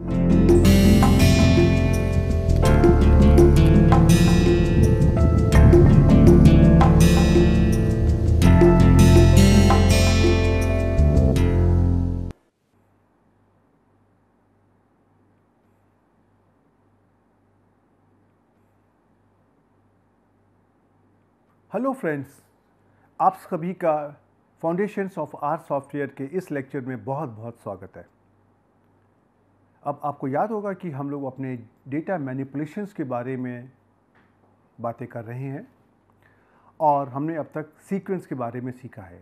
Hello friends आप सभी का फाउंडेशंस ऑफ आर सॉफ्टवेयर के इस लेक्चर में बहुत बहुत स्वागत है अब आपको याद होगा कि हम लोग अपने डेटा मैनिपुलेशंस के बारे में बातें कर रहे हैं और हमने अब तक सीक्वेंस के बारे में सीखा है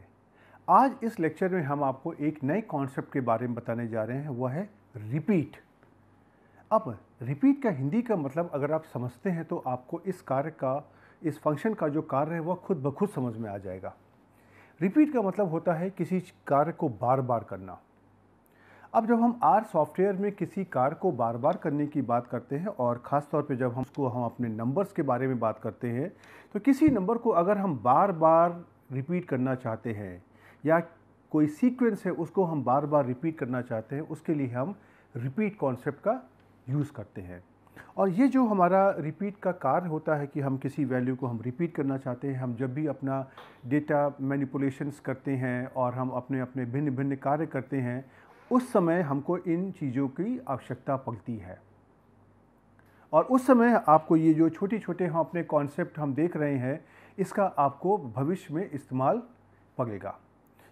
आज इस लेक्चर में हम आपको एक नए कॉन्सेप्ट के बारे में बताने जा रहे हैं वह है रिपीट अब रिपीट का हिंदी का मतलब अगर आप समझते हैं तो आपको इस कार्य का इस फंक्शन का जो कार्य है वह खुद ब खुद समझ में आ जाएगा रिपीट का मतलब होता है किसी कार्य को बार बार करना अब जब हम आर सॉफ्टवेयर में किसी कार को बार बार करने की बात करते हैं और ख़ास तौर पे जब हम उसको हम अपने नंबर्स के बारे में बात करते हैं तो किसी नंबर को अगर हम बार बार रिपीट करना चाहते हैं या कोई सीक्वेंस है उसको हम बार बार रिपीट करना चाहते हैं उसके लिए हम रिपीट कॉन्सेप्ट का यूज़ करते हैं और ये जो हमारा रिपीट का कार्य होता है कि हम किसी वैल्यू को हम रिपीट करना चाहते हैं हम जब भी अपना डेटा मैनिपुलेशंस करते हैं और हम अपने अपने भिन्न भिन्न कार्य करते हैं उस समय हमको इन चीज़ों की आवश्यकता पड़ती है और उस समय आपको ये जो छोटे छोटे हम अपने कॉन्सेप्ट हम देख रहे हैं इसका आपको भविष्य में इस्तेमाल पड़ेगा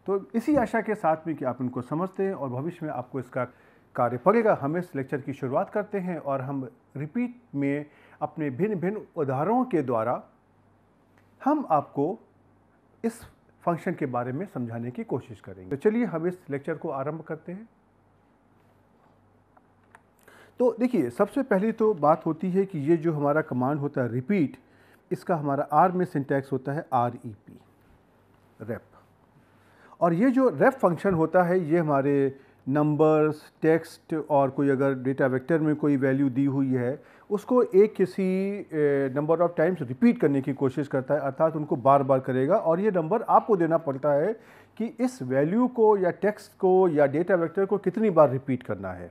तो इसी आशा के साथ में कि आप इनको समझते हैं और भविष्य में आपको इसका कार्य पड़ेगा हम इस लेक्चर की शुरुआत करते हैं और हम रिपीट में अपने भिन्न भिन्न उदाहरणों के द्वारा हम आपको इस फंक्शन के बारे में समझाने की कोशिश करेंगे तो चलिए हम इस लेक्चर को आरंभ करते हैं तो देखिए सबसे पहले तो बात होती है कि ये जो हमारा कमांड होता है रिपीट इसका हमारा आर में सिंटैक्स होता है आर ई पी रेप और ये जो रेप फंक्शन होता है ये हमारे नंबर्स टेक्स्ट और कोई अगर डेटा वेक्टर में कोई वैल्यू दी हुई है उसको एक किसी नंबर ऑफ टाइम्स रिपीट करने की कोशिश करता है अर्थात उनको बार बार करेगा और ये नंबर आपको देना पड़ता है कि इस वैल्यू को या टेक्स्ट को या डेटा वेक्टर को कितनी बार रिपीट करना है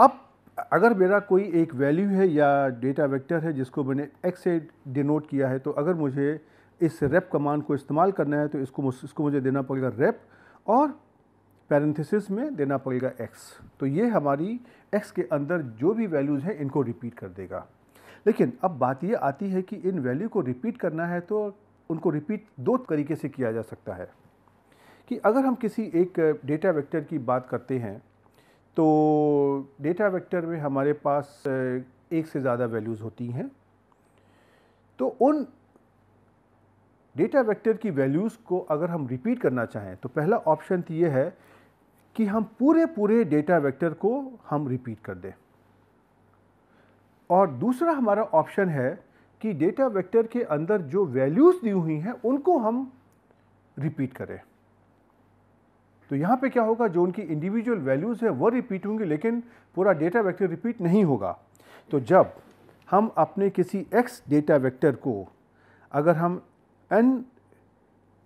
अब अगर मेरा कोई एक वैल्यू है या डेटा वेक्टर है जिसको मैंने एक्स से डिनोट किया है तो अगर मुझे इस रेप कमांड को इस्तेमाल करना है तो इसको इसको मुझे देना पड़ेगा रेप और पैरेंथिस में देना पड़ेगा x तो ये हमारी x के अंदर जो भी वैल्यूज़ हैं इनको रिपीट कर देगा लेकिन अब बात ये आती है कि इन वैल्यू को रिपीट करना है तो उनको रिपीट दो तरीके से किया जा सकता है कि अगर हम किसी एक डेटा वेक्टर की बात करते हैं तो डेटा वेक्टर में हमारे पास एक से ज़्यादा वैल्यूज़ होती हैं तो उन डेटा वेक्टर की वैल्यूज़ को अगर हम रिपीट करना चाहें तो पहला ऑप्शन तो ये है कि हम पूरे पूरे डेटा वेक्टर को हम रिपीट कर दें और दूसरा हमारा ऑप्शन है कि डेटा वेक्टर के अंदर जो वैल्यूज़ दी हुई हैं उनको हम रिपीट करें तो यहाँ पे क्या होगा जो उनकी इंडिविजुअल वैल्यूज़ हैं वो रिपीट होंगी लेकिन पूरा डेटा वेक्टर रिपीट नहीं होगा तो जब हम अपने किसी एक्स डेटा वेक्टर को अगर हम एन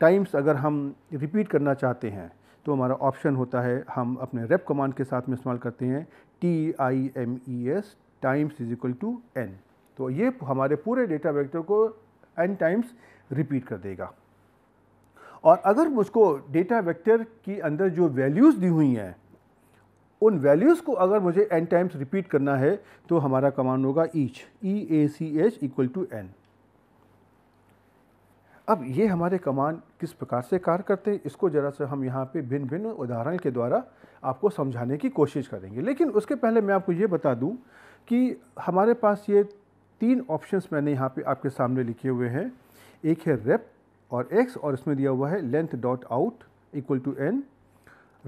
टाइम्स अगर हम रिपीट करना चाहते हैं तो हमारा ऑप्शन होता है हम अपने रेप कमांड के साथ में इस्तेमाल करते हैं T I M E S times is equal to n तो ये हमारे पूरे डेटा वेक्टर को एन टाइम्स रिपीट कर देगा और अगर मुझको डेटा वेक्टर के अंदर जो वैल्यूज़ दी हुई हैं उन वैल्यूज़ को अगर मुझे एन टाइम्स रिपीट करना है तो हमारा कमांड होगा each E A C H equal to n अब ये हमारे कमान किस प्रकार से कार्य करते हैं इसको ज़रा से हम यहाँ पे भिन्न भिन्न उदाहरण के द्वारा आपको समझाने की कोशिश करेंगे लेकिन उसके पहले मैं आपको ये बता दूँ कि हमारे पास ये तीन ऑप्शंस मैंने यहाँ पे आपके सामने लिखे हुए हैं एक है रेप और एक्स और इसमें दिया हुआ है length dot out equal to n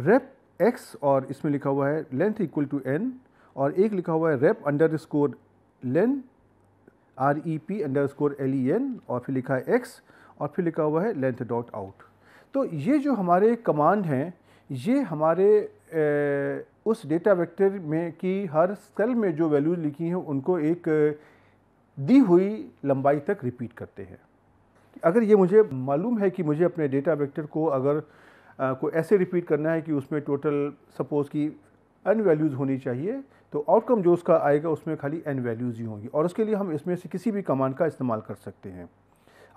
rep x और इसमें लिखा हुआ है लेंथ इक्वल टू एन और एक लिखा हुआ है rep underscore len R E P underscore L E N और फिर लिखा है एक्स और फिर लिखा हुआ है लेंथ डॉट आउट तो ये जो हमारे कमांड हैं ये हमारे ए, उस डेटा वेक्टर में कि हर सेल में जो वैल्यूज लिखी हैं उनको एक दी हुई लंबाई तक रिपीट करते हैं अगर ये मुझे मालूम है कि मुझे अपने डेटा वेक्टर को अगर आ, को ऐसे रिपीट करना है कि उसमें टोटल सपोज़ कि एन वैल्यूज़ होनी चाहिए तो आउटकम जो उसका आएगा उसमें खाली एन वैल्यूज़ ही होंगी और उसके लिए हम इसमें से किसी भी कमांड का इस्तेमाल कर सकते हैं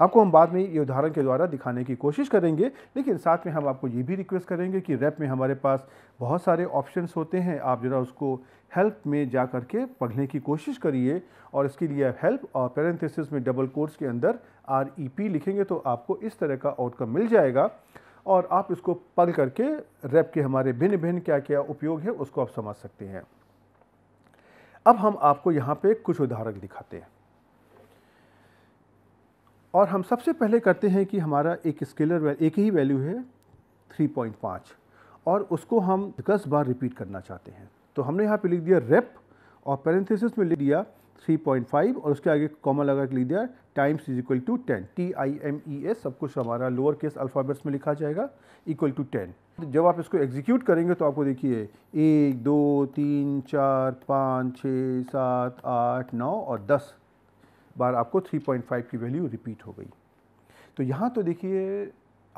आपको हम बाद में ये उदाहरण के द्वारा दिखाने की कोशिश करेंगे लेकिन साथ में हम आपको ये भी रिक्वेस्ट करेंगे कि रैप में हमारे पास बहुत सारे ऑप्शंस होते हैं आप ज़रा उसको हेल्प में जा कर के पढ़ने की कोशिश करिए और इसके लिए आप हेल्प और पैरेंथेसिस में डबल कोर्स के अंदर आर ई पी लिखेंगे तो आपको इस तरह का आउटकम मिल जाएगा और आप इसको पढ़ करके रैप के हमारे भिन्न भिन्न क्या क्या उपयोग है उसको आप समझ सकते हैं अब हम आपको यहाँ पे कुछ उदाहरण दिखाते हैं और हम सबसे पहले करते हैं कि हमारा एक स्केलर एक ही वैल्यू है 3.5 और उसको हम दस बार रिपीट करना चाहते हैं तो हमने यहाँ पे लिख दिया रेप और पैरेंथेसिस में लिख दिया 3.5 और उसके आगे कॉमा लगा के लिख दिया times is equal to ten T I M E S सब कुछ हमारा लोअर केस अल्फ़ाबेट्स में लिखा जाएगा इक्वल टू टेन जब आप इसको एग्जीक्यूट करेंगे तो आपको देखिए एक दो तीन चार पाँच छः सात आठ नौ और दस बार आपको 3.5 की वैल्यू रिपीट हो गई तो यहाँ तो देखिए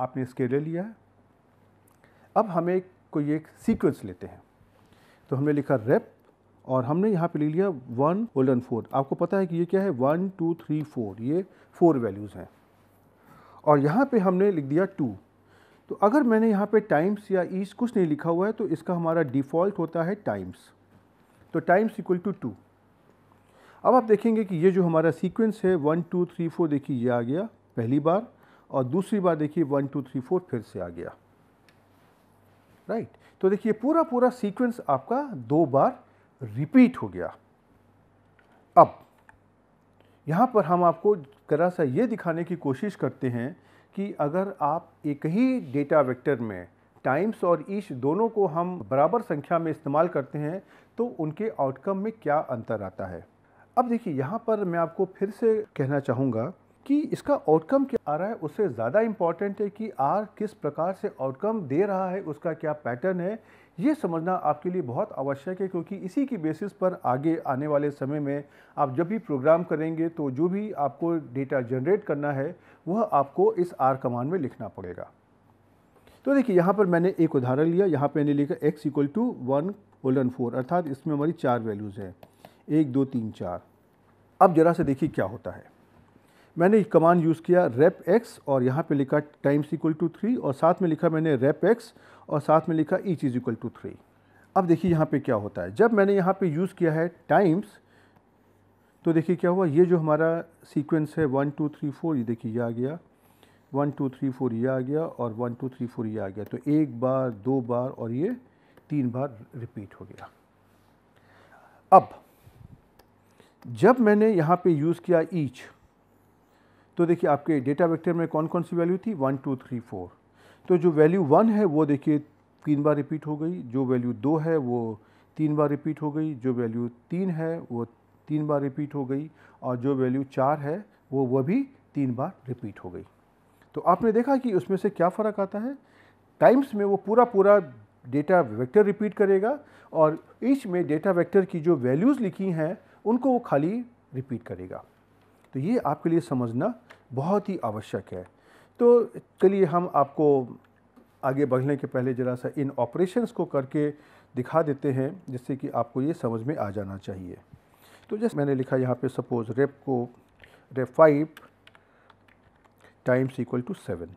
आपने स्केलर लिया है अब हमें कोई एक सीक्वेंस लेते हैं तो हमने लिखा रेप और हमने यहाँ पे ले लिया वन ओलन फोर आपको पता है कि ये क्या है वन टू थ्री फोर ये फोर वैल्यूज़ हैं और यहाँ पे हमने लिख दिया टू तो अगर मैंने यहाँ पे टाइम्स या ईज कुछ नहीं लिखा हुआ है तो इसका हमारा डिफ़ॉल्ट होता है टाइम्स तो टाइम्स इक्वल टू टू अब आप देखेंगे कि ये जो हमारा सीक्वेंस है वन टू थ्री फोर देखिए ये आ गया पहली बार और दूसरी बार देखिए वन टू थ्री फोर फिर से आ गया राइट right. तो देखिए पूरा पूरा सीक्वेंस आपका दो बार रिपीट हो गया अब यहाँ पर हम आपको करा सा ये दिखाने की कोशिश करते हैं कि अगर आप एक ही डेटा वेक्टर में टाइम्स और ईश दोनों को हम बराबर संख्या में इस्तेमाल करते हैं तो उनके आउटकम में क्या अंतर आता है अब देखिए यहाँ पर मैं आपको फिर से कहना चाहूँगा कि इसका आउटकम क्या आ रहा है उससे ज़्यादा इम्पॉर्टेंट है कि आर किस प्रकार से आउटकम दे रहा है उसका क्या पैटर्न है ये समझना आपके लिए बहुत आवश्यक है क्योंकि इसी की बेसिस पर आगे आने वाले समय में आप जब भी प्रोग्राम करेंगे तो जो भी आपको डेटा जनरेट करना है वह आपको इस आर कमांड में लिखना पड़ेगा तो देखिए यहाँ पर मैंने एक उदाहरण लिया यहाँ पर मैंने लिखा x equal to one colon four अर्थात इसमें हमारी चार वैल्यूज़ हैं एक दो तीन चार अब ज़रा से देखिए क्या होता है मैंने कमांड यूज़ किया रेप एक्स और यहाँ पे लिखा टाइम्स इक्वल टू थ्री और साथ में लिखा मैंने रेप एक्स और साथ में लिखा each is equal to three अब देखिए यहाँ पे क्या होता है जब मैंने यहाँ पे यूज़ किया है टाइम्स तो देखिए क्या हुआ ये जो हमारा सीक्वेंस है वन टू थ्री फोर ये देखिए ये आ गया वन टू थ्री फोर ये आ गया और वन टू थ्री फोर ये आ गया तो एक बार दो बार और ये तीन बार रिपीट हो गया अब जब मैंने यहाँ पे यूज़ किया ईच तो देखिए आपके डेटा वेक्टर में कौन कौन सी वैल्यू थी वन टू थ्री फोर तो जो वैल्यू वन है वो देखिए तीन बार रिपीट हो गई जो वैल्यू दो है वो तीन बार रिपीट हो गई जो वैल्यू तीन है वो तीन बार रिपीट हो गई और जो वैल्यू चार है वो वह भी तीन बार रिपीट हो गई तो आपने देखा कि उसमें से क्या फ़र्क आता है टाइम्स में वो पूरा पूरा डेटा वेक्टर रिपीट करेगा और ईच में डेटा वेक्टर की जो वैल्यूज़ लिखी हैं उनको वो खाली रिपीट करेगा तो ये आपके लिए समझना बहुत ही आवश्यक है तो चलिए हम आपको आगे बढ़ने के पहले ज़रा सा इन ऑपरेशंस को करके दिखा देते हैं जिससे कि आपको ये समझ में आ जाना चाहिए तो जैसे मैंने लिखा यहाँ पे सपोज़ रेप को rep five times equal to seven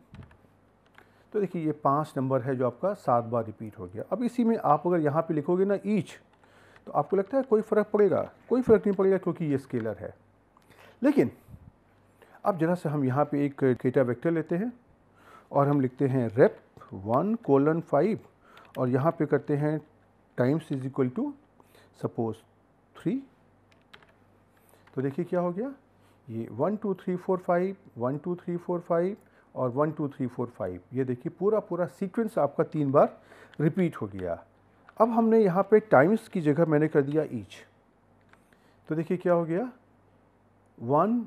तो देखिए ये पाँच नंबर है जो आपका सात बार रिपीट हो गया अब इसी में आप अगर यहाँ पे लिखोगे ना ईच तो आपको लगता है कोई फ़र्क पड़ेगा कोई फ़र्क नहीं पड़ेगा क्योंकि ये स्केलर है लेकिन अब ज़रा से हम यहाँ पे एक डेटा वेक्टर लेते हैं और हम लिखते हैं रेप वन कोलन फाइव और यहाँ पे करते हैं times is equal to suppose three तो देखिए क्या हो गया ये one two three four five one two three four five और one two three four five ये देखिए पूरा पूरा सीक्वेंस आपका तीन बार रिपीट हो गया अब हमने यहाँ पे टाइम्स की जगह मैंने कर दिया ईच तो देखिए क्या हो गया वन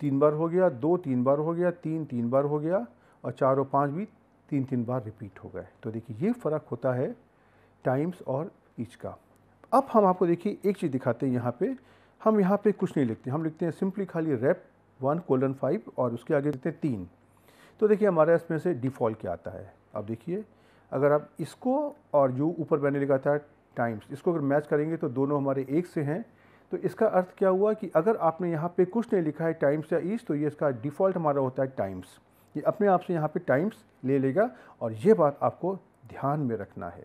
तीन बार हो गया दो तीन बार हो गया तीन तीन बार हो गया और चार और पाँच भी तीन तीन बार रिपीट हो गए तो देखिए ये फ़र्क होता है टाइम्स और ईच का अब हम आपको देखिए एक चीज़ दिखाते हैं यहाँ पे हम यहाँ पे कुछ नहीं लिखते हम लिखते हैं सिंपली खाली रेप वन कोलन फाइव और उसके आगे लिखते हैं तीन तो देखिए हमारा इसमें से डिफ़ॉल्ट क्या आता है अब देखिए अगर आप इसको और जो ऊपर मैंने लिखा था टाइम्स इसको अगर मैच करेंगे तो दोनों हमारे एक से हैं तो इसका अर्थ क्या हुआ कि अगर आपने यहाँ पे कुछ नहीं लिखा है टाइम्स या ईस्ट तो ये इसका डिफ़ॉल्ट हमारा होता है टाइम्स ये अपने आप से यहाँ पे टाइम्स ले लेगा और ये बात आपको ध्यान में रखना है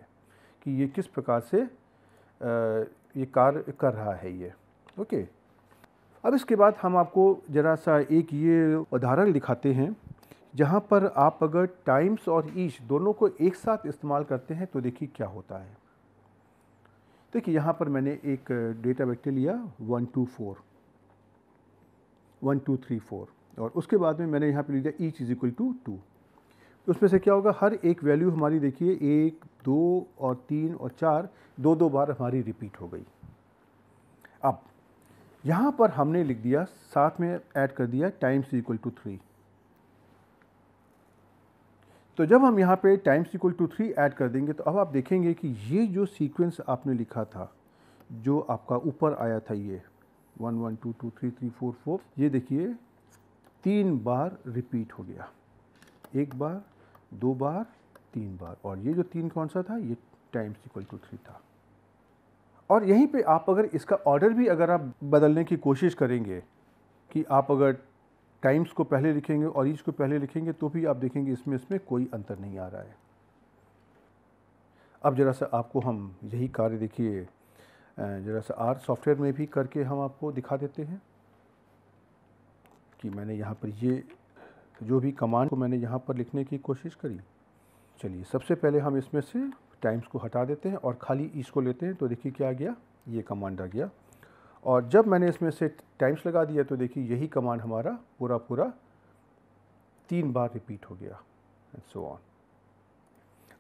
कि ये किस प्रकार से ये कार्य कर रहा है ये ओके अब इसके बाद हम आपको ज़रा सा एक ये उदाहरण दिखाते हैं जहाँ पर आप अगर टाइम्स और ईच दोनों को एक साथ इस्तेमाल करते हैं तो देखिए क्या होता है देखिए यहाँ पर मैंने एक डेटा वेक्टर लिया one two four one two three four और उसके बाद में मैंने यहाँ पर लिया each is equal to two उसमें से क्या होगा हर एक वैल्यू हमारी देखिए एक दो और तीन और चार दो दो बार हमारी रिपीट हो गई अब यहाँ पर हमने लिख दिया साथ में ऐड कर दिया टाइम्स इक्वल टू थ्री तो जब हम यहाँ पे times equal to three add कर देंगे तो अब आप देखेंगे कि ये जो सीक्वेंस आपने लिखा था जो आपका ऊपर आया था ये one one two two three three four four ये देखिए तीन बार रिपीट हो गया एक बार दो बार तीन बार और ये जो तीन कौन सा था ये टाइम्स इक्वल टू थ्री था और यहीं पे आप अगर इसका ऑर्डर भी अगर आप बदलने की कोशिश करेंगे कि आप अगर टाइम्स को पहले लिखेंगे और ईच को पहले लिखेंगे तो भी आप देखेंगे इसमें इसमें कोई अंतर नहीं आ रहा है अब ज़रा सा आपको हम यही कार्य देखिए ज़रा सा आर सॉफ्टवेयर में भी करके हम आपको दिखा देते हैं कि मैंने यहाँ पर ये जो भी कमांड को मैंने यहाँ पर लिखने की कोशिश करी चलिए सबसे पहले हम इसमें से टाइम्स को हटा देते हैं और खाली ईच को लेते हैं तो देखिए क्या आ गया ये कमांड आ गया और जब मैंने इसमें से टाइम्स लगा दिया तो देखिए यही कमांड हमारा पूरा पूरा तीन बार रिपीट हो गया एंड सो ऑन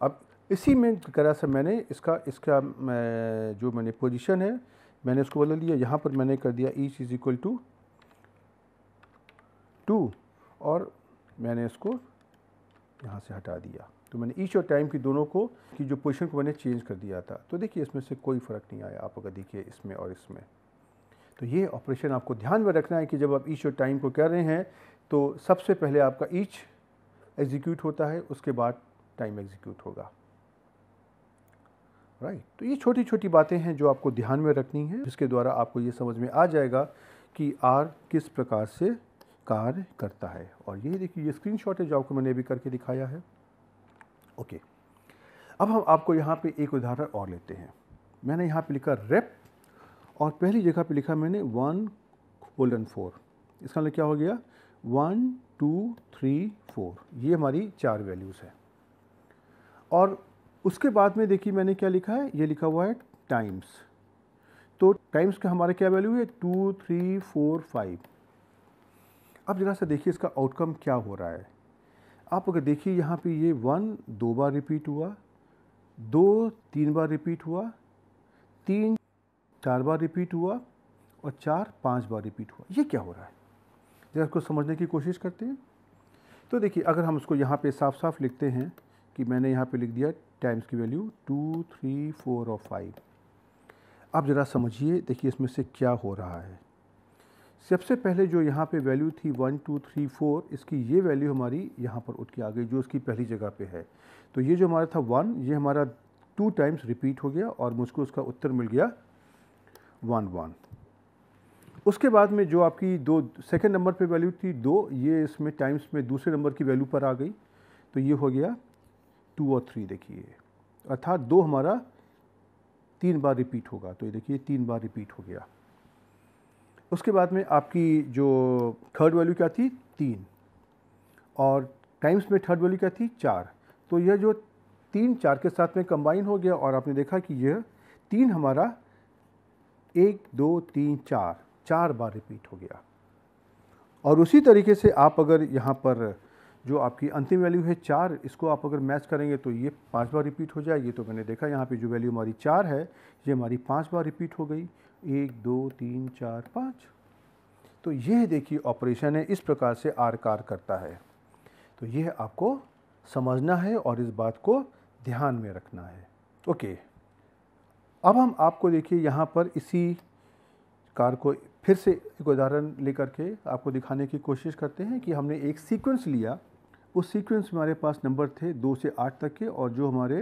अब इसी में करा से मैंने इसका इसका मैं, जो मैंने पोजीशन है मैंने उसको बदल दिया यहाँ पर मैंने कर दिया each is equal to two और मैंने इसको यहाँ से हटा दिया तो मैंने ईच और टाइम की दोनों को कि जो पोजीशन को मैंने चेंज कर दिया था तो देखिए इसमें से कोई फ़र्क नहीं आया आप अगर देखिए इसमें और इसमें तो ये ऑपरेशन आपको ध्यान में रखना है कि जब आप ईच और टाइम को कह रहे हैं तो सबसे पहले आपका ईच एग्जीक्यूट होता है उसके बाद टाइम एग्जीक्यूट होगा राइट right. तो ये छोटी छोटी बातें हैं जो आपको ध्यान में रखनी है जिसके द्वारा आपको ये समझ में आ जाएगा कि आर किस प्रकार से कार्य करता है और ये देखिए ये स्क्रीन शॉट है जो आपको मैंने अभी करके दिखाया है ओके okay. अब हम आपको यहाँ पे एक उदाहरण और लेते हैं मैंने यहाँ पे लिखा रेप और पहली जगह पे लिखा मैंने वन कोलन फोर इसका मतलब क्या हो गया वन टू थ्री फोर ये हमारी चार वैल्यूज़ है और उसके बाद में देखिए मैंने क्या लिखा है ये लिखा हुआ है टाइम्स तो टाइम्स का हमारा क्या वैल्यू है टू थ्री फोर फाइव अब ज़रा सा देखिए इसका आउटकम क्या हो रहा है आप अगर देखिए यहाँ पे ये वन दो बार रिपीट हुआ दो तीन बार रिपीट हुआ तीन चार बार रिपीट हुआ और चार पांच बार रिपीट हुआ ये क्या हो रहा है जरा इसको समझने की कोशिश करते हैं तो देखिए अगर हम उसको यहाँ पे साफ साफ लिखते हैं कि मैंने यहाँ पे लिख दिया टाइम्स की वैल्यू टू थ्री फोर और फाइव अब ज़रा समझिए देखिए इसमें से क्या हो रहा है सबसे पहले जो यहाँ पे वैल्यू थी वन टू थ्री फोर इसकी ये वैल्यू हमारी यहाँ पर उठ के आ गई जो इसकी पहली जगह पे है तो ये जो हमारा था वन ये हमारा टू टाइम्स रिपीट हो गया और मुझको उसका उत्तर मिल गया वन वन उसके बाद में जो आपकी दो सेकेंड नंबर पे वैल्यू थी दो ये इसमें टाइम्स में दूसरे नंबर की वैल्यू पर आ गई तो ये हो गया टू और थ्री देखिए अर्थात दो हमारा तीन बार रिपीट होगा तो ये देखिए तीन बार रिपीट हो गया उसके बाद में आपकी जो थर्ड वैल्यू क्या थी तीन और टाइम्स में थर्ड वैल्यू क्या थी चार तो यह जो तीन चार के साथ में कंबाइन हो गया और आपने देखा कि यह तीन हमारा एक दो तीन चार चार बार रिपीट हो गया और उसी तरीके से आप अगर यहाँ पर जो आपकी अंतिम वैल्यू है चार इसको आप अगर मैच करेंगे तो ये पांच बार रिपीट हो जाए ये तो मैंने देखा यहाँ पे जो वैल्यू हमारी चार है ये हमारी पांच बार रिपीट हो गई एक दो तीन चार पाँच तो यह देखिए ऑपरेशन है इस प्रकार से आर कार करता है तो यह आपको समझना है और इस बात को ध्यान में रखना है ओके अब हम आपको देखिए यहाँ पर इसी कार को फिर से एक उदाहरण लेकर के आपको दिखाने की कोशिश करते हैं कि हमने एक सीक्वेंस लिया उस सीक्वेंस में हमारे पास नंबर थे दो से आठ तक के और जो हमारे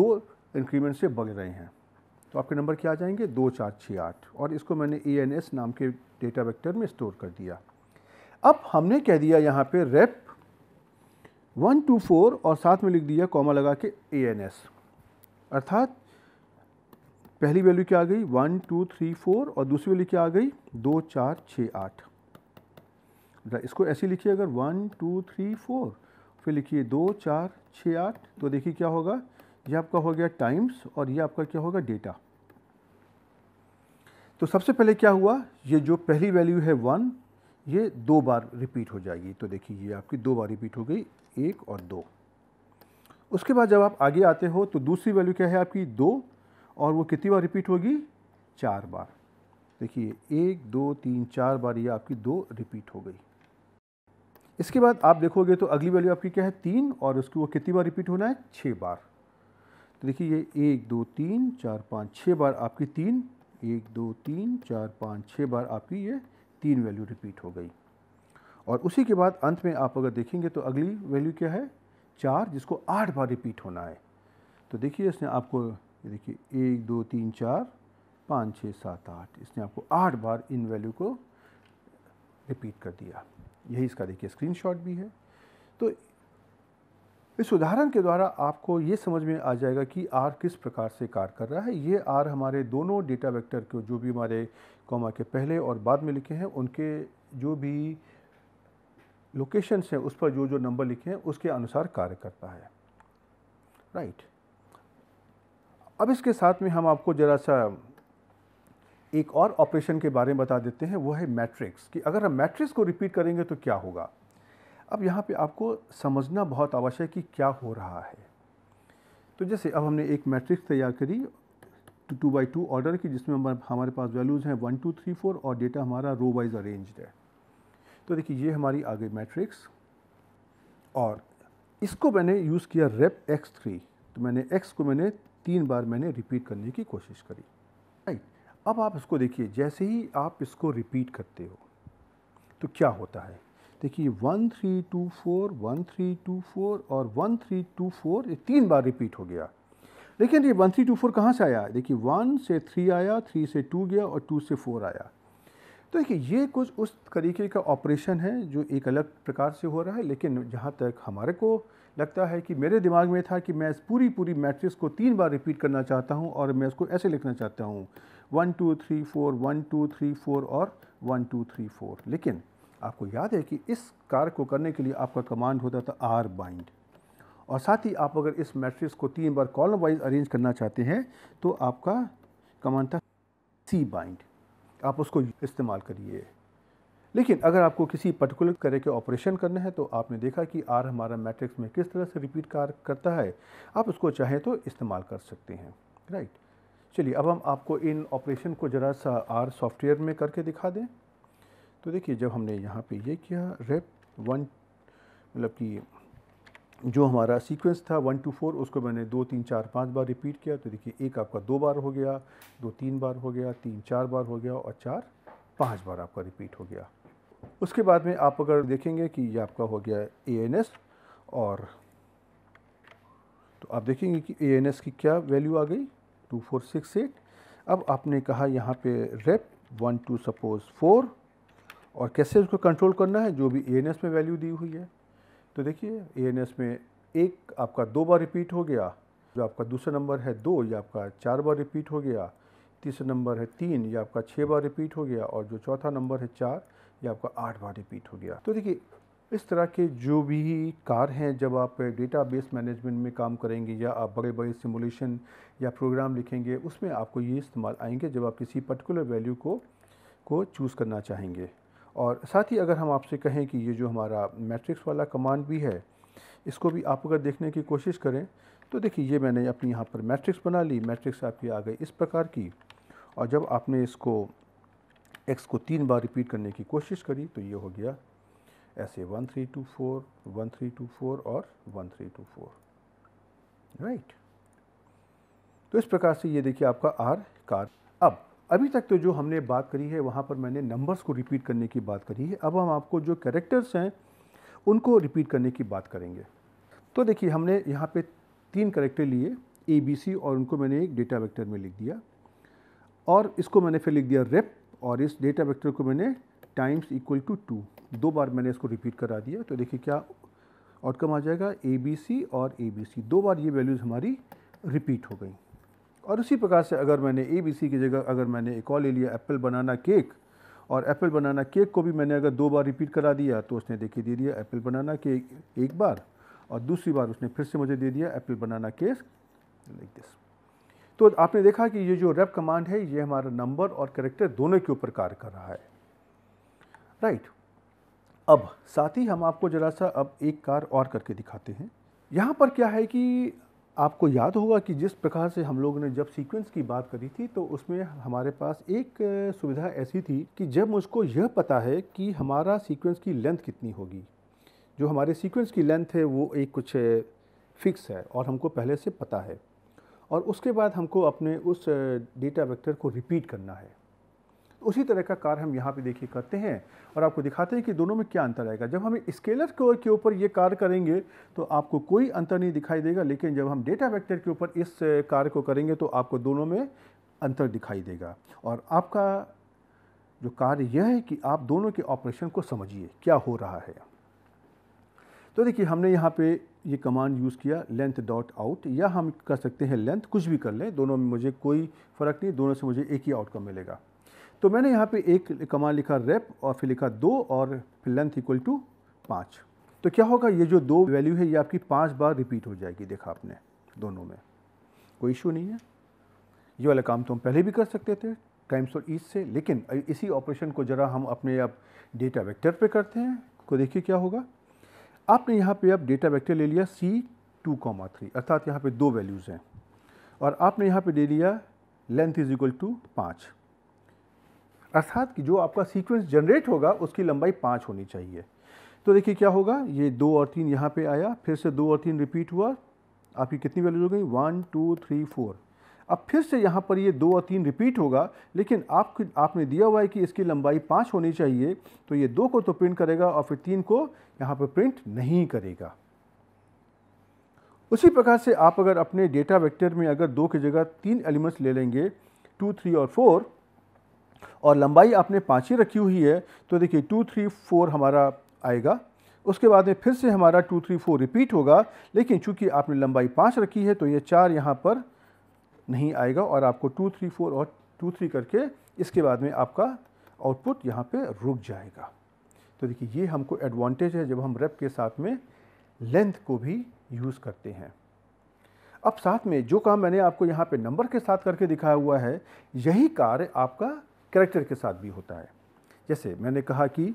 दो इंक्रीमेंट से बग रहे हैं तो आपके नंबर क्या आ जाएंगे दो चार छः आठ और इसको मैंने ए एन एस नाम के डेटा वेक्टर में स्टोर कर दिया अब हमने कह दिया यहाँ पे रेप वन टू फोर और साथ में लिख दिया कॉमा लगा के ए एन एस अर्थात पहली वैल्यू क्या आ गई वन टू थ्री फोर और दूसरी वैल्यू क्या आ गई दो चार छः आठ इसको ऐसे लिखिए अगर वन टू थ्री फोर फिर लिखिए दो चार छः आठ तो देखिए क्या होगा ये आपका हो गया टाइम्स और ये आपका क्या होगा डेटा तो सबसे पहले क्या हुआ ये जो पहली वैल्यू है वन ये दो बार रिपीट हो जाएगी तो देखिए ये आपकी दो बार रिपीट हो गई एक और दो उसके बाद जब आप आगे आते हो तो दूसरी वैल्यू क्या है आपकी दो और वो कितनी बार रिपीट होगी चार बार देखिए एक दो तीन चार बार ये आपकी दो रिपीट हो गई इसके बाद आप देखोगे तो अगली वैल्यू आपकी क्या है तीन और उसकी वो कितनी बार रिपीट होना है छः बार तो देखिए ये एक दो तीन चार पाँच छः बार आपकी तीन एक दो तीन चार पाँच छः बार आपकी ये तीन वैल्यू रिपीट हो गई और उसी के बाद अंत में आप अगर देखेंगे तो अगली वैल्यू क्या है चार जिसको आठ बार रिपीट होना है तो देखिए इसने आपको देखिए एक दो तीन चार पाँच छः सात आठ इसने आपको आठ बार इन वैल्यू को रिपीट कर दिया यही इसका देखिए स्क्रीनशॉट भी है तो इस उदाहरण के द्वारा आपको ये समझ में आ जाएगा कि आर किस प्रकार से कार्य कर रहा है ये आर हमारे दोनों डेटा वेक्टर को जो भी हमारे कॉमा के पहले और बाद में लिखे हैं उनके जो भी लोकेशंस हैं उस पर जो जो नंबर लिखे हैं उसके अनुसार कार्य करता है राइट अब इसके साथ में हम आपको ज़रा सा एक और ऑपरेशन के बारे में बता देते हैं वो है मैट्रिक्स कि अगर हम मैट्रिक्स को रिपीट करेंगे तो क्या होगा अब यहाँ पे आपको समझना बहुत आवश्यक है कि क्या हो रहा है तो जैसे अब हमने एक मैट्रिक्स तैयार करी टू बाई टू ऑर्डर की जिसमें हमारे पास वैल्यूज़ हैं वन टू थ्री फोर और डेटा हमारा रो वाइज अरेंज्ड है तो देखिए ये हमारी आ गई मैट्रिक्स और इसको मैंने यूज़ किया रेप एक्स थ्री तो मैंने एक्स को मैंने तीन बार मैंने रिपीट करने की कोशिश करी राइट अब आप इसको देखिए जैसे ही आप इसको रिपीट करते हो तो क्या होता है देखिए one three two four one three two four और वन थ्री टू फोर ये तीन बार रिपीट हो गया लेकिन ये वन थ्री टू फोर कहाँ से आया देखिए वन से थ्री आया थ्री से टू गया और टू से फोर आया तो देखिए ये कुछ उस तरीके का ऑपरेशन है जो एक अलग प्रकार से हो रहा है लेकिन जहाँ तक हमारे को लगता है कि मेरे दिमाग में था कि मैं इस पूरी पूरी मैट्रिक्स को तीन बार रिपीट करना चाहता हूँ और मैं इसको ऐसे लिखना चाहता हूँ one two three four one two three four और वन टू थ्री फोर लेकिन आपको याद है कि इस कार्य को करने के लिए आपका कमांड होता था आर बाइंड और साथ ही आप अगर इस मैट्रिक्स को तीन बार कॉलम वाइज अरेंज करना चाहते हैं तो आपका कमांड था सी बाइंड आप उसको इस्तेमाल करिए लेकिन अगर आपको किसी पर्टिकुलर तरह के ऑपरेशन करना है तो आपने देखा कि आर हमारा मैट्रिक्स में किस तरह से रिपीट कार करता है आप उसको चाहें तो इस्तेमाल कर सकते हैं राइट चलिए अब हम आपको इन ऑपरेशन को ज़रा सा आर सॉफ्टवेयर में करके दिखा दें तो देखिए जब हमने यहाँ पे ये किया रेप वन मतलब कि जो हमारा सीक्वेंस था वन टू फोर उसको मैंने दो तीन चार पाँच बार रिपीट किया तो देखिए एक आपका दो बार हो गया दो तीन बार हो गया तीन चार बार हो गया और चार पाँच बार आपका रिपीट हो गया उसके बाद में आप अगर देखेंगे कि ये आपका हो गया ए एन एस और तो आप देखेंगे कि ए एन एस की क्या वैल्यू आ गई टू फोर सिक्स एट अब आपने कहा यहाँ पे rep one two suppose four और कैसे उसको कंट्रोल करना है जो भी ए एन एस में वैल्यू दी हुई है तो देखिए ए में एक आपका दो बार रिपीट हो गया जो आपका दूसरा नंबर है दो या आपका चार बार रिपीट हो गया तीसरा नंबर है तीन या आपका छः बार रिपीट हो गया और जो चौथा नंबर है चार या आपका आठ बार रिपीट हो गया तो देखिए इस तरह के जो भी कार हैं जब आप डेटा बेस मैनेजमेंट में काम करेंगे या आप बड़े बड़े सिमुलेशन या प्रोग्राम लिखेंगे उसमें आपको ये इस्तेमाल आएंगे जब आप किसी पर्टिकुलर वैल्यू को को चूज़ करना चाहेंगे और साथ ही अगर हम आपसे कहें कि ये जो हमारा मैट्रिक्स वाला कमांड भी है इसको भी आप अगर देखने की कोशिश करें तो देखिए ये मैंने अपनी यहाँ पर मैट्रिक्स बना ली मैट्रिक्स आपकी आ गई इस प्रकार की और जब आपने इसको एक्स को तीन बार रिपीट करने की कोशिश करी तो ये हो गया ऐसे one three two four one three two four और one three two four right तो इस प्रकार से ये देखिए आपका आर कार अब अभी तक तो जो हमने बात करी है वहाँ पर मैंने नंबर्स को रिपीट करने की बात करी है अब हम आपको जो कैरेक्टर्स हैं उनको रिपीट करने की बात करेंगे तो देखिए हमने यहाँ पे तीन करेक्टर लिए ए बी सी और उनको मैंने एक डेटा वेक्टर में लिख दिया और इसको मैंने फिर लिख दिया रेप और इस डेटा वेक्टर को मैंने टाइम्स इक्वल टू टू दो बार मैंने इसको रिपीट करा दिया तो देखिए क्या आउटकम आ जाएगा ए बी सी और ए बी सी दो बार ये वैल्यूज़ हमारी रिपीट हो गई और इसी प्रकार से अगर मैंने ए बी सी की जगह अगर मैंने एक और ले लिया एप्पल बनाना केक और एप्पल बनाना केक को भी मैंने अगर दो बार रिपीट करा दिया तो उसने देखिए दे दिया एप्पल बनाना केक एक बार और दूसरी बार उसने फिर से मुझे दे दिया apple banana cake like this तो आपने देखा कि ये जो रेप कमांड है ये हमारा नंबर और करेक्टर दोनों के ऊपर कार्य कर रहा है राइट right. अब साथ ही हम आपको ज़रा सा अब एक कार और करके दिखाते हैं यहाँ पर क्या है कि आपको याद होगा कि जिस प्रकार से हम लोगों ने जब सीक्वेंस की बात करी थी तो उसमें हमारे पास एक सुविधा ऐसी थी कि जब मुझको यह पता है कि हमारा सीक्वेंस की लेंथ कितनी होगी जो हमारे सीक्वेंस की लेंथ है वो एक कुछ फिक्स है और हमको पहले से पता है और उसके बाद हमको अपने उस डेटा वेक्टर को रिपीट करना है तो उसी तरह का कार्य हम यहाँ पे देखिए करते हैं और आपको दिखाते हैं कि दोनों में क्या अंतर आएगा जब हम स्केलर के ऊपर ये कार्य करेंगे तो आपको कोई अंतर नहीं दिखाई देगा लेकिन जब हम डेटा वैक्टर के ऊपर इस कार्य को करेंगे तो आपको दोनों में अंतर दिखाई देगा और आपका जो कार्य यह है कि आप दोनों के ऑपरेशन को समझिए क्या हो रहा है तो देखिए हमने यहाँ पे ये कमांड यूज़ किया लेंथ डॉट आउट या हम कर सकते हैं लेंथ कुछ भी कर लें दोनों में मुझे कोई फ़र्क नहीं दोनों से मुझे एक ही आउटकम मिलेगा तो मैंने यहाँ पे एक कमान लिखा रेप और फिर लिखा दो और फिर लेंथ इक्वल टू पाँच तो क्या होगा ये जो दो वैल्यू है ये आपकी पाँच बार रिपीट हो जाएगी देखा आपने दोनों में कोई इशू नहीं है ये वाला काम तो हम पहले भी कर सकते थे टाइम्स और ईस्ट से लेकिन इसी ऑपरेशन को ज़रा हम अपने आप डेटा वैक्टर पर करते हैं को देखिए क्या होगा आपने यहाँ पर आप डेटा वैक्टर ले लिया सी टू कॉमा थ्री अर्थात यहाँ पर दो वैल्यूज़ हैं और आपने यहाँ पर ले लिया लेंथ इज़ इक्वल टू पाँच अर्थात कि जो आपका सीक्वेंस जनरेट होगा उसकी लंबाई पाँच होनी चाहिए तो देखिए क्या होगा ये दो और तीन यहाँ पे आया फिर से दो और तीन रिपीट हुआ आपकी कितनी वैल्यूज हो गई वन टू थ्री फोर अब फिर से यहाँ पर ये दो और तीन रिपीट होगा लेकिन आप आपने दिया हुआ है कि इसकी लंबाई पाँच होनी चाहिए तो ये दो को तो प्रिंट करेगा और फिर तीन को यहाँ पर प्रिंट नहीं करेगा उसी प्रकार से आप अगर अपने डेटा वेक्टर में अगर दो की जगह तीन एलिमेंट्स ले लेंगे टू थ्री और फोर और लंबाई आपने पाँच ही रखी हुई है तो देखिए टू थ्री फोर हमारा आएगा उसके बाद में फिर से हमारा टू थ्री फोर रिपीट होगा लेकिन चूंकि आपने लंबाई पाँच रखी है तो ये चार यहाँ पर नहीं आएगा और आपको टू थ्री फोर और टू थ्री करके इसके बाद में आपका आउटपुट यहाँ पे रुक जाएगा तो देखिए ये हमको एडवांटेज है जब हम रेप के साथ में लेंथ को भी यूज़ करते हैं अब साथ में जो काम मैंने आपको यहाँ पे नंबर के साथ करके दिखाया हुआ है यही कार्य आपका करेक्टर के साथ भी होता है जैसे मैंने कहा कि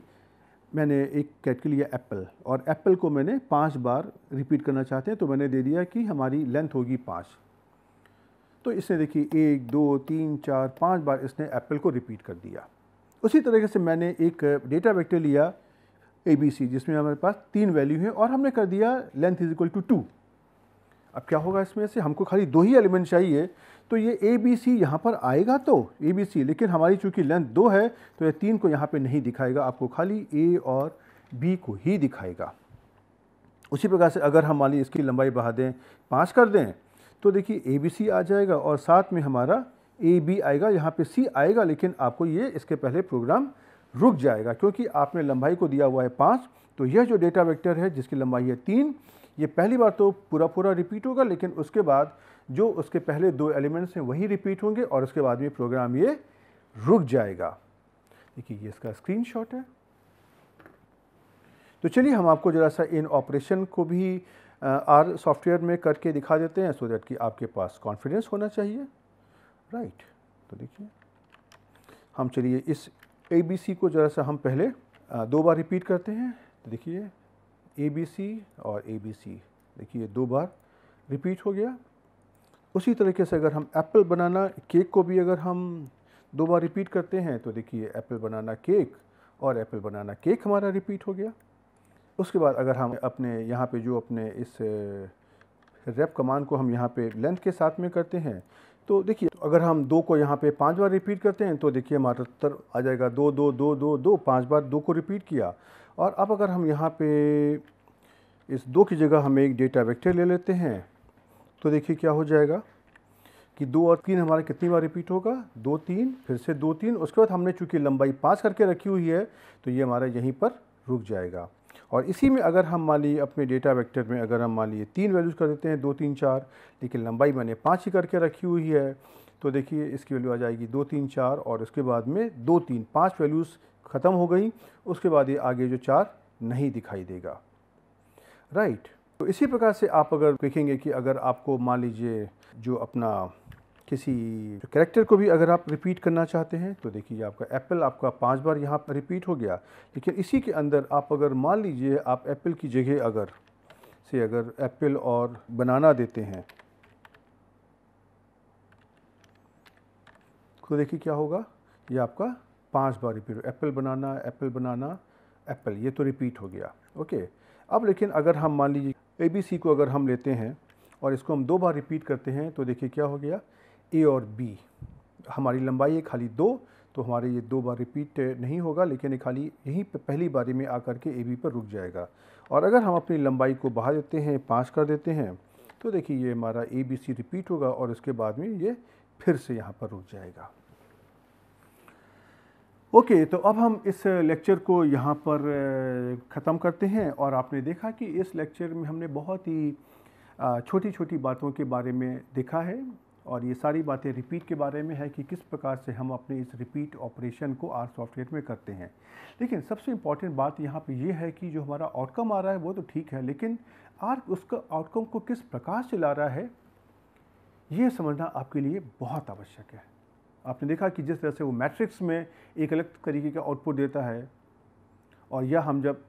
मैंने एक कैट के लिए एप्पल और एप्पल को मैंने पाँच बार रिपीट करना चाहते हैं तो मैंने दे दिया कि हमारी लेंथ होगी पाँच तो इसने देखिए एक दो तीन चार पाँच बार इसने एप्पल को रिपीट कर दिया उसी तरीके से मैंने एक डेटा वेक्टर लिया ए बी सी जिसमें हमारे पास तीन वैल्यू है और हमने कर दिया length is equal to two अब क्या होगा इसमें से हमको खाली दो ही एलिमेंट चाहिए तो ये ए बी सी यहाँ पर आएगा तो ए बी सी लेकिन हमारी चूँकि लेंथ दो है तो ये तीन को यहाँ पर नहीं दिखाएगा आपको खाली ए और बी को ही दिखाएगा उसी प्रकार से अगर हम मान इसकी लंबाई बढ़ा दें पाँच कर दें तो देखिए ए बी सी आ जाएगा और साथ में हमारा ए बी आएगा यहाँ पे सी आएगा लेकिन आपको ये इसके पहले प्रोग्राम रुक जाएगा क्योंकि आपने लंबाई को दिया हुआ है पाँच तो यह जो डेटा वेक्टर है जिसकी लंबाई है तीन ये पहली बार तो पूरा पूरा रिपीट होगा लेकिन उसके बाद जो उसके पहले दो एलिमेंट्स हैं वही रिपीट होंगे और उसके बाद में प्रोग्राम ये रुक जाएगा देखिए ये इसका स्क्रीनशॉट है तो चलिए हम आपको ज़रा सा इन ऑपरेशन को भी आर सॉफ्टवेयर में करके दिखा देते हैं सो दैट कि आपके पास कॉन्फिडेंस होना चाहिए राइट right. तो देखिए हम चलिए इस ए बी सी को ज़रा सा हम पहले आ, दो बार रिपीट करते हैं तो देखिए ए बी सी और ए बी सी देखिए दो बार रिपीट हो गया उसी तरीके से अगर हम एप्पल बनाना केक को भी अगर हम दो बार रिपीट करते हैं तो देखिए एप्पल बनाना केक और एप्पल बनाना केक हमारा रिपीट हो गया उसके बाद अगर हम अपने यहाँ पे जो अपने इस रेप uh, कमांड को हम यहाँ पे लेंथ के साथ में करते हैं तो देखिए तो अगर हम दो को यहाँ पे पांच बार रिपीट करते हैं तो देखिए हमारा उत्तर आ जाएगा दो दो दो दो दो पांच बार दो को रिपीट किया और अब अगर हम यहाँ पे इस दो की जगह हम एक डेटा वेक्टर ले लेते हैं तो देखिए क्या हो जाएगा कि दो और तीन हमारा कितनी बार रिपीट होगा दो तीन फिर से दो तीन उसके बाद हमने चूँकि लंबाई पाँच करके रखी हुई है तो ये हमारा यहीं पर रुक जाएगा और इसी में अगर हम मान लीजिए अपने डेटा वेक्टर में अगर हम मान लीजिए तीन वैल्यूज़ कर देते हैं दो तीन चार लेकिन लंबाई मैंने पाँच ही करके रखी हुई है तो देखिए इसकी वैल्यू आ जाएगी दो तीन चार और उसके बाद में दो तीन पाँच वैल्यूज़ ख़त्म हो गई उसके बाद ये आगे जो चार नहीं दिखाई देगा राइट right. तो इसी प्रकार से आप अगर देखेंगे कि अगर आपको मान लीजिए जो अपना किसी करेक्टर को भी अगर आप रिपीट करना चाहते हैं तो देखिए आपका एप्पल आपका पांच बार यहाँ पर रिपीट हो गया लेकिन इसी के अंदर आप अगर मान लीजिए आप एप्पल की जगह अगर से अगर एप्पल और बनाना देते हैं तो देखिए क्या होगा ये आपका पांच बार repeat apple banana apple banana apple ये तो रिपीट हो गया ओके अब लेकिन अगर हम मान लीजिए ए बी सी को अगर हम लेते हैं और इसको हम दो बार रिपीट करते हैं तो देखिए क्या हो गया ए और बी हमारी लंबाई है खाली दो तो हमारे ये दो बार रिपीट नहीं होगा लेकिन ये खाली यहीं पर पहली बारी में आकर के ए बी पर रुक जाएगा और अगर हम अपनी लंबाई को बढ़ा देते हैं पाँच कर देते हैं तो देखिए ये हमारा ए बी सी रिपीट होगा और उसके बाद में ये फिर से यहाँ पर रुक जाएगा ओके okay, तो अब हम इस लेक्चर को यहाँ पर ख़त्म करते हैं और आपने देखा कि इस लेक्चर में हमने बहुत ही छोटी छोटी बातों के बारे में देखा है और ये सारी बातें रिपीट के बारे में है कि किस प्रकार से हम अपने इस रिपीट ऑपरेशन को आर सॉफ्टवेयर में करते हैं लेकिन सबसे इम्पॉर्टेंट बात यहाँ पे ये है कि जो हमारा आउटकम आ रहा है वो तो ठीक है लेकिन आर उसका आउटकम को किस प्रकार से ला रहा है ये समझना आपके लिए बहुत आवश्यक है आपने देखा कि जिस तरह से वो मैट्रिक्स में एक अलग तरीके का आउटपुट देता है और यह हम जब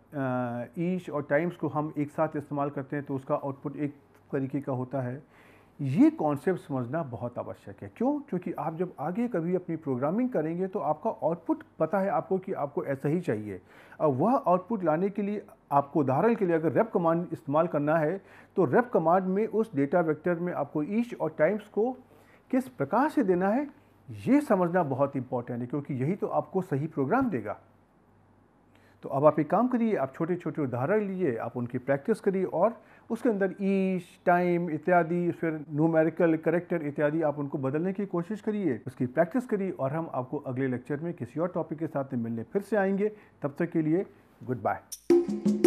ईच और टाइम्स को हम एक साथ इस्तेमाल करते हैं तो उसका आउटपुट एक तरीके का होता है ये कॉन्सेप्ट समझना बहुत आवश्यक है क्यों क्योंकि आप जब आगे कभी अपनी प्रोग्रामिंग करेंगे तो आपका आउटपुट पता है आपको कि आपको ऐसा ही चाहिए और वह आउटपुट लाने के लिए आपको उदाहरण के लिए अगर रेप कमांड इस्तेमाल करना है तो रेप कमांड में उस डेटा वेक्टर में आपको ईच और टाइम्स को किस प्रकार से देना है ये समझना बहुत इंपॉर्टेंट है क्योंकि यही तो आपको सही प्रोग्राम देगा तो अब आप एक काम करिए आप छोटे छोटे उदाहरण लीजिए आप उनकी प्रैक्टिस करिए और उसके अंदर ईश टाइम इत्यादि फिर न्यूमेरिकल करेक्टर इत्यादि आप उनको बदलने की कोशिश करिए उसकी प्रैक्टिस करिए और हम आपको अगले लेक्चर में किसी और टॉपिक के साथ मिलने फिर से आएंगे तब तक के लिए गुड बाय